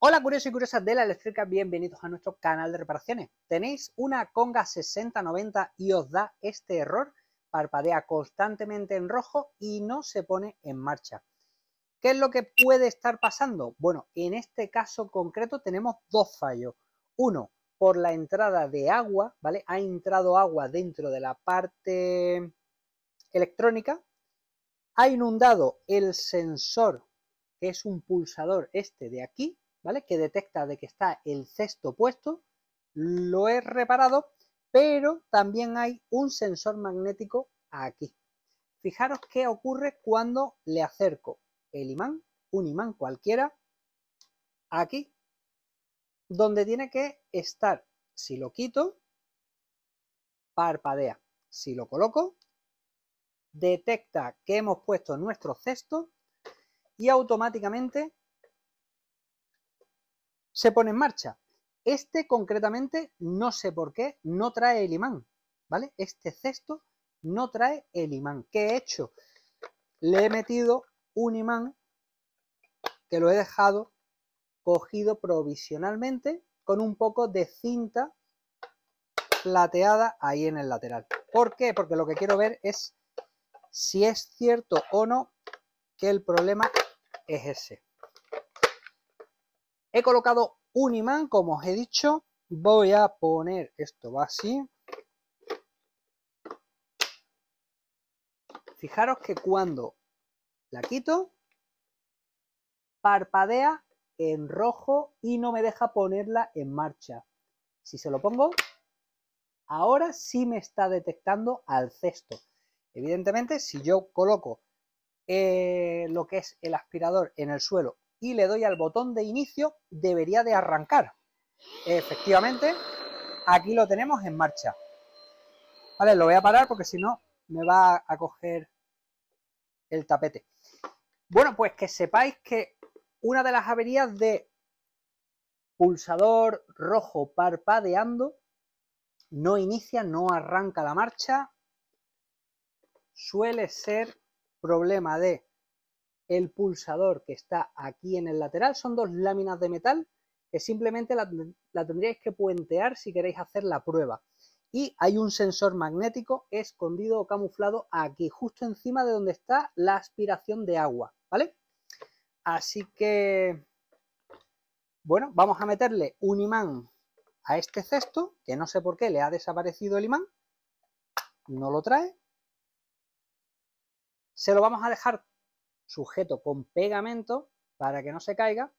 Hola curiosos y curiosas de la eléctrica, bienvenidos a nuestro canal de reparaciones. Tenéis una Conga 6090 y os da este error, parpadea constantemente en rojo y no se pone en marcha. ¿Qué es lo que puede estar pasando? Bueno, en este caso concreto tenemos dos fallos. Uno, por la entrada de agua, ¿vale? Ha entrado agua dentro de la parte electrónica, ha inundado el sensor, que es un pulsador este de aquí, que detecta de que está el cesto puesto, lo he reparado, pero también hay un sensor magnético aquí. Fijaros qué ocurre cuando le acerco el imán, un imán cualquiera, aquí, donde tiene que estar. Si lo quito, parpadea. Si lo coloco, detecta que hemos puesto nuestro cesto y automáticamente se pone en marcha. Este concretamente, no sé por qué, no trae el imán, ¿vale? Este cesto no trae el imán. ¿Qué he hecho? Le he metido un imán que lo he dejado cogido provisionalmente con un poco de cinta plateada ahí en el lateral. ¿Por qué? Porque lo que quiero ver es si es cierto o no que el problema es ese. He colocado un imán, como os he dicho. Voy a poner, esto así. Fijaros que cuando la quito, parpadea en rojo y no me deja ponerla en marcha. Si se lo pongo, ahora sí me está detectando al cesto. Evidentemente, si yo coloco eh, lo que es el aspirador en el suelo y le doy al botón de inicio, debería de arrancar. Efectivamente, aquí lo tenemos en marcha. Vale, lo voy a parar porque si no me va a coger el tapete. Bueno, pues que sepáis que una de las averías de pulsador rojo parpadeando no inicia, no arranca la marcha, suele ser problema de el pulsador que está aquí en el lateral son dos láminas de metal que simplemente la, tendríais que puentear si queréis hacer la prueba. Y hay un sensor magnético escondido o camuflado aquí, justo encima de donde está la aspiración de agua, ¿vale? Así que, bueno, vamos a meterle un imán a este cesto, que no sé por qué le ha desaparecido el imán, no lo trae. Se lo vamos a dejar sujeto con pegamento para que no se caiga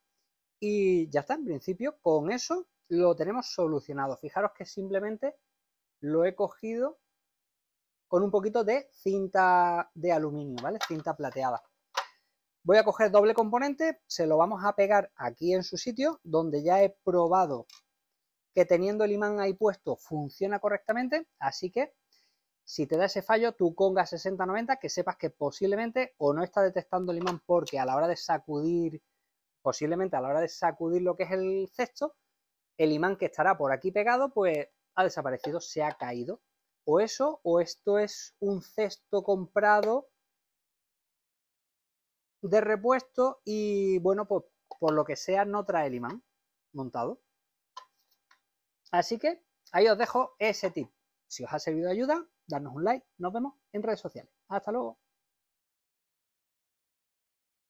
y ya está, en principio con eso lo tenemos solucionado. Fijaros que simplemente lo he cogido con un poquito de cinta de aluminio, ¿vale? Cinta plateada. Voy a coger doble componente, se lo vamos a pegar aquí en su sitio, donde ya he probado que teniendo el imán ahí puesto funciona correctamente, así que si te da ese fallo, tú congas 60-90 que sepas que posiblemente o no está detectando el imán porque a la hora de sacudir, posiblemente a la hora de sacudir lo que es el cesto, el imán que estará por aquí pegado, pues ha desaparecido, se ha caído. O eso, o esto es un cesto comprado de repuesto y bueno, pues por lo que sea no trae el imán montado. Así que ahí os dejo ese tip. Si os ha servido de ayuda, darnos un like. Nos vemos en redes sociales. Hasta luego.